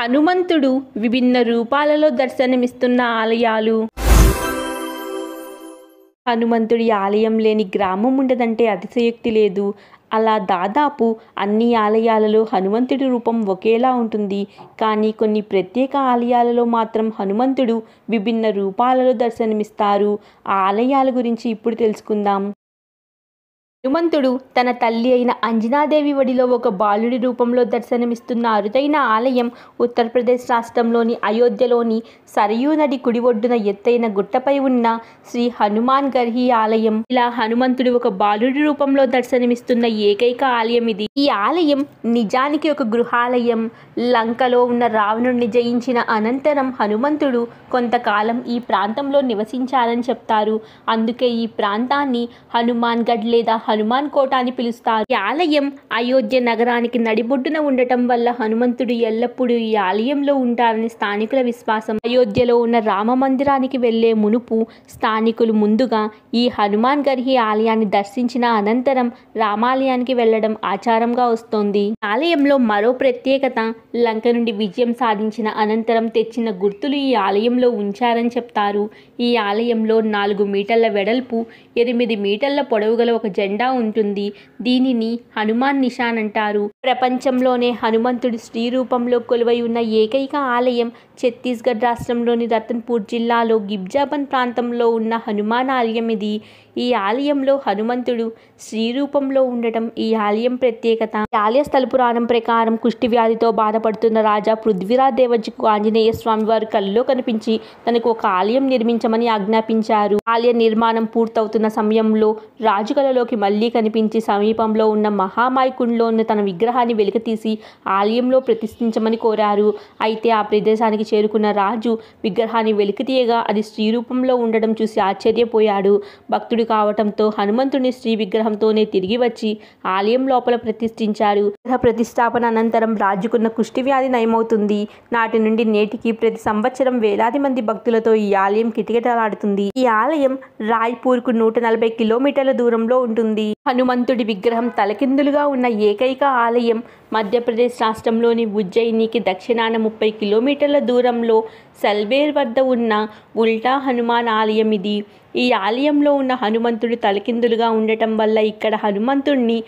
హనుమంతుడు విభిన్న రూపాలలో దర్శనమిస్తున్న ఆలయాలు హనుమంతుడి ఆలయం లేని గ్రామం ఉండదంటే అతిశయోక్తి లేదు అలా దాదాపు అన్ని ఆలయాలలో హనుమంతుడి రూపం ఒకేలా ఉంటుంది కానీ కొన్ని ప్రత్యేక ఆలయాలలో మాత్రం హనుమంతుడు విభిన్న రూపాలలో దర్శనమిస్తారు ఆ ఆలయాల గురించి ఇప్పుడు తెలుసుకుందాం హనుమంతుడు తన తల్లి అయిన అంజనాదేవి ఒడిలో ఒక బాలుడి రూపంలో దర్శనమిస్తున్న అరుదైన ఆలయం ఉత్తరప్రదేశ్ రాష్ట్రంలోని అయోధ్యలోని సరయూ నది కుడి ఒడ్డున ఎత్తైన గుట్టపై ఉన్న శ్రీ హనుమాన్ గర్హి ఆలయం ఇలా హనుమంతుడు ఒక బాలుడి రూపంలో దర్శనమిస్తున్న ఏకైక ఆలయం ఇది ఈ ఆలయం నిజానికి ఒక గృహాలయం లంకలో ఉన్న రావణుడిని జయించిన అనంతరం హనుమంతుడు కొంతకాలం ఈ ప్రాంతంలో నివసించారని చెప్తారు అందుకే ఈ ప్రాంతాన్ని హనుమాన్గఢ్ లేదా హనుమాన్ కోట అని పిలుస్తారు ఈ ఆలయం అయోధ్య నగరానికి నడిబొడ్డున ఉండటం వల్ల హనుమంతుడు ఎల్లప్పుడూ ఈ ఆలయంలో ఉంటారని స్థానికుల విశ్వాసం అయోధ్యలో ఉన్న రామ మందిరానికి వెళ్లే మునుపు స్థానికులు ముందుగా ఈ హనుమాన్ గర్హి ఆలయాన్ని దర్శించిన అనంతరం రామాలయానికి వెళ్లడం ఆచారంగా వస్తోంది ఆలయంలో మరో ప్రత్యేకత లంక నుండి విజయం సాధించిన అనంతరం తెచ్చిన గుర్తులు ఈ ఆలయంలో ఉంచారని చెప్తారు ఈ ఆలయంలో నాలుగు మీటర్ల వెడల్పు ఎనిమిది మీటర్ల పొడవు గల ఒక జెండా జెండా ఉంటుంది దీనిని హనుమాన్ నిషాన్ అంటారు ప్రపంచంలోనే హనుమంతుడు శ్రీ రూపంలో కొలువై ఉన్న ఏకైక ఆలయం ఛత్తీస్గఢ్ రాష్ట్రంలోని రతన్పూర్ జిల్లాలో గిబ్జాబన్ ప్రాంతంలో ఉన్న హనుమాన్ ఆలయం ఇది ఈ ఆలయంలో హనుమంతుడు స్త్రీ రూపంలో ఉండటం ఈ ఆలయం ప్రత్యేకత ఆలయ స్థల పురాణం ప్రకారం కుష్టి వ్యాధితో బాధపడుతున్న రాజా పృథ్వీరాజ్ దేవజీకు ఆంజనేయ స్వామి వారు కల్లో కనిపించి తనకు ఒక ఆలయం నిర్మించమని ఆజ్ఞాపించారు ఆలయ నిర్మాణం పూర్తవుతున్న సమయంలో రాజు కళలోకి మళ్ళీ కనిపించి సమీపంలో ఉన్న మహామాయకుండలో ఉన్న తన విగ్రహాన్ని వెలికితీసి ఆలయంలో ప్రతిష్ఠించమని కోరారు అయితే ఆ ప్రదేశానికి చేరుకున్న రాజు విగ్రహాన్ని వెలికితీయగా అది స్త్రీ రూపంలో ఉండడం చూసి ఆశ్చర్యపోయాడు భక్తుడు కావటంతో హనుమంతుని శ్రీ విగ్రహంతోనే తిరిగి వచ్చి ఆలయం లోపల ప్రతిష్ఠించారు ప్రతిష్టాపన అనంతరం రాజుకున్న కుష్టి వ్యాధి నయమవుతుంది నాటి నుండి నేటికి ప్రతి సంవత్సరం వేలాది మంది భక్తులతో ఈ ఆలయం కిటకిటలాడుతుంది ఈ ఆలయం రాయ్పూర్కు నూట నలభై కిలోమీటర్ల దూరంలో ఉంటుంది హనుమంతుడి విగ్రహం తలకిందులుగా ఉన్న ఏకైక ఆలయం మధ్యప్రదేశ్ రాష్ట్రంలోని ఉజ్జయినికి దక్షిణాన ముప్పై కిలోమీటర్ల దూరంలో సల్వేర్ వద్ద ఉన్న ఉల్టా హనుమాన్ ఆలయం ఇది ఈ ఆలయంలో ఉన్న హనుమంతుడు తలకిందులుగా ఉండటం వల్ల ఇక్కడ హనుమంతుడిని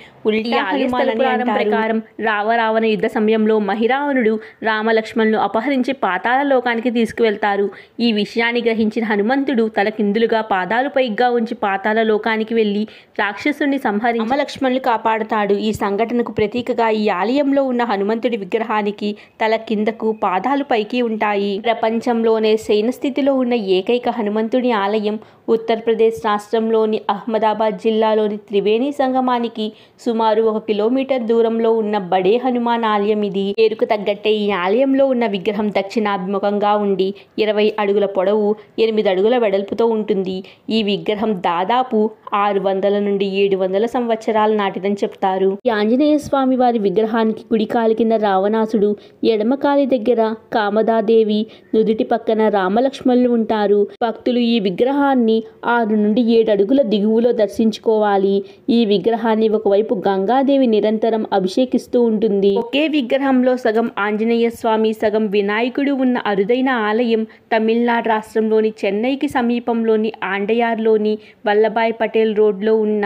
ప్రకారం రావరావణ యుద్ధ సమయంలో మహిరావణుడు రామలక్ష్మణ్ను అపహరించి పాతాల లోకానికి తీసుకువెళ్తారు ఈ విషయాన్ని గ్రహించిన హనుమంతుడు తలకిందులుగా పాదాలు పైగా ఉంచి పాతాల లోకానికి వెళ్ళి రాక్షసుని సంహరి రామలక్ష్మణులు కాపాడుతాడు ఈ సంఘటనకు ప్రతీకగా ఈ ఆలయం ఆలయంలో ఉన్న హనుమంతుడి విగ్రహానికి తల కిందకు పాదాలు పైకి ఉంటాయి ప్రపంచంలోనే శయన స్థితిలో ఉన్న ఏకైక హనుమంతుడి ఆలయం ఉత్తరప్రదేశ్ రాష్ట్రంలోని అహ్మదాబాద్ జిల్లాలోని త్రివేణి సంగమానికి సుమారు ఒక కిలోమీటర్ దూరంలో ఉన్న బడే హనుమాన్ ఆలయం ఇది పేరుకు తగ్గట్టే ఈ ఆలయంలో ఉన్న విగ్రహం దక్షిణాభిముఖంగా ఉండి ఇరవై అడుగుల పొడవు ఎనిమిది అడుగుల వెడల్పుతో ఉంటుంది ఈ విగ్రహం దాదాపు ఆరు వందల నుండి ఏడు వందల సంవత్సరాల నాటిదని చెప్తారు ఈ ఆంజనేయ స్వామి వారి విగ్రహానికి కుడికాలి కింద రావణాసుడు ఎడమకాలి దగ్గర కామదాదేవి నుదుటి పక్కన రామలక్ష్మణులు ఉంటారు భక్తులు ఈ విగ్రహాన్ని విగ్రహాన్ని ఆరు నుండి ఏడు అడుగుల దిగువలో దర్శించుకోవాలి ఈ విగ్రహాన్ని ఒకవైపు గంగాదేవి నిరంతరం అభిషేకిస్తూ ఉంటుంది ఒకే విగ్రహంలో సగం ఆంజనేయ స్వామి సగం వినాయకుడు ఉన్న అరుదైన ఆలయం తమిళనాడు రాష్ట్రంలోని చెన్నైకి సమీపంలోని ఆండయార్లోని వల్లభాయ్ పటేల్ రోడ్లో ఉన్న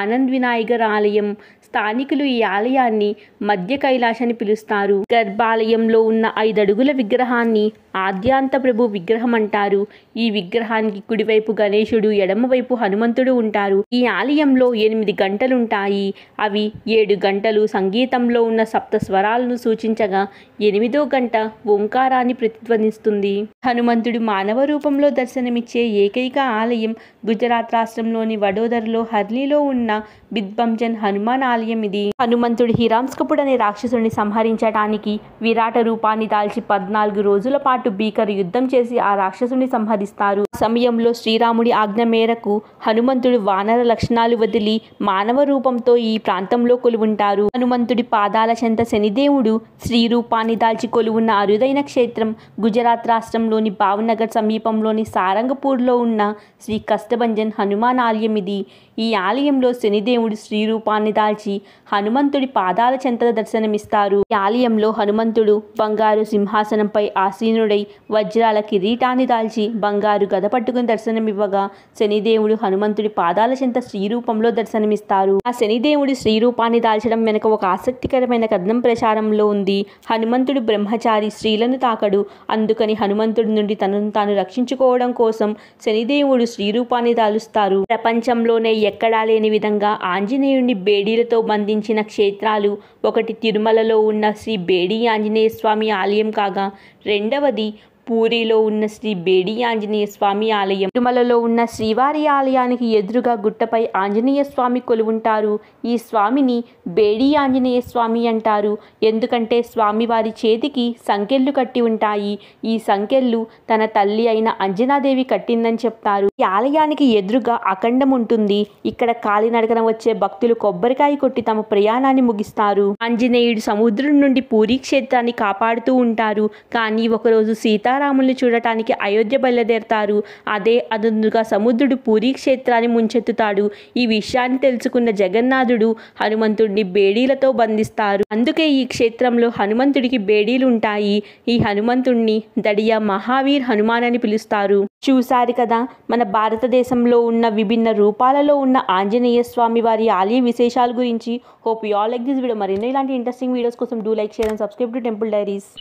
ఆనంద్ వినాయకర్ ఆలయం స్థానికులు ఈ ఆలయాన్ని మధ్య కైలాష్ అని పిలుస్తారు గర్భాలయంలో ఉన్న ఐదడుగుల విగ్రహాన్ని ఆద్యాంత ప్రభు విగ్రహం అంటారు ఈ విగ్రహానికి కుడివైపు గణేశుడు ఎడమవైపు హనుమంతుడు ఉంటారు ఈ ఆలయంలో ఎనిమిది గంటలుంటాయి అవి ఏడు గంటలు సంగీతంలో ఉన్న సప్త స్వరాలను సూచించగా ఎనిమిదో గంట ఓంకారాన్ని ప్రతిధ్వనిస్తుంది హనుమంతుడు మానవ రూపంలో దర్శనమిచ్చే ఏకైక ఆలయం గుజరాత్ రాష్ట్రంలోని వడోదరలో హర్లీలో ఉన్న బిద్బంజన్ హనుమాన్ ఆలయం ఇది హనుమంతుడు హిరాంస్కపుడు అనే రాక్షసుని సంహరించడానికి విరాట రూపాన్ని దాల్చి పద్నాలుగు రోజుల పాటు పాటు భీకరు యుద్ధం చేసి ఆ రాక్షసుని సంహరిస్తారు సమయంలో శ్రీరాముడి ఆజ్ఞ మేరకు హనుమంతుడు వానర లక్షణాలు వదిలి మానవ రూపంతో ఈ ప్రాంతంలో కొలువుంటారు హనుమంతుడి పాదాల చెంత శనిదేవుడు శ్రీ రూపాన్ని దాల్చి కొలువున్న అరుదైన క్షేత్రం గుజరాత్ రాష్ట్రంలోని భావనగర్ సమీపంలోని సారంగపూర్లో ఉన్న శ్రీ కష్టభంజన్ హనుమాన్ ఆలయం ఇది ఈ ఆలయంలో శనిదేవుడు శ్రీ రూపాన్ని దాల్చి హనుమంతుడి పాదాల చెంత దర్శనమిస్తారు ఈ ఆలయంలో హనుమంతుడు బంగారు సింహాసనంపై ఆసీనుడు ప్రసన్నుడై వజ్రాల కిరీటాన్ని దాల్చి బంగారు గద పట్టుకుని దర్శనమివ్వగా శనిదేవుడు హనుమంతుడి పాదాల చెంత శ్రీరూపంలో దర్శనమిస్తారు ఆ శనిదేవుడి శ్రీరూపాన్ని దాల్చడం వెనుక ఒక ఆసక్తికరమైన కథనం ప్రచారంలో ఉంది హనుమంతుడు బ్రహ్మచారి స్త్రీలను తాకడు అందుకని హనుమంతుడి నుండి తనను తాను రక్షించుకోవడం కోసం శనిదేవుడు శ్రీరూపాన్ని దాలుస్తారు ప్రపంచంలోనే ఎక్కడా లేని విధంగా ఆంజనేయుడిని బేడీలతో బంధించిన క్షేత్రాలు ఒకటి తిరుమలలో ఉన్న శ్రీ బేడి ఆంజనేయ స్వామి ఆలయం కాగా రెండవది పూరిలో ఉన్న శ్రీ బేడి ఆంజనేయ స్వామి ఆలయం తిరుమలలో ఉన్న శ్రీవారి ఆలయానికి ఎదురుగా గుట్టపై ఆంజనేయ స్వామి కొలువుంటారు ఈ స్వామిని బేడి ఆంజనేయ స్వామి అంటారు ఎందుకంటే స్వామివారి చేతికి సంకెళ్ళు కట్టి ఉంటాయి ఈ సంకెళ్ళు తన తల్లి అయిన అంజనాదేవి కట్టిందని చెప్తారు ఈ ఆలయానికి ఎదురుగా అఖండం ఉంటుంది ఇక్కడ కాలినడకన వచ్చే భక్తులు కొబ్బరికాయ కొట్టి తమ ప్రయాణాన్ని ముగిస్తారు ఆంజనేయుడు సముద్రం నుండి పూరి క్షేత్రాన్ని కాపాడుతూ ఉంటారు కానీ ఒకరోజు సీతారా సీతారాముల్ని చూడటానికి అయోధ్య బయలుదేరతారు అదే అదనుగా సముద్రుడు పూరీ క్షేత్రాన్ని ముంచెత్తుతాడు ఈ విషయాన్ని తెలుసుకున్న జగన్నాథుడు హనుమంతుడిని బేడీలతో బంధిస్తారు అందుకే ఈ క్షేత్రంలో హనుమంతుడికి బేడీలు ఉంటాయి ఈ హనుమంతుడిని దడియా మహావీర్ హనుమాన్ అని పిలుస్తారు చూశారు కదా మన భారతదేశంలో ఉన్న విభిన్న రూపాలలో ఉన్న ఆంజనేయ స్వామి వారి ఆలయ విశేషాల గురించి hope you all like this video మరిన్నో ఇలాంటి ఇంట్రెస్టింగ్ వీడియోస్ కోసం do like share and subscribe to temple diaries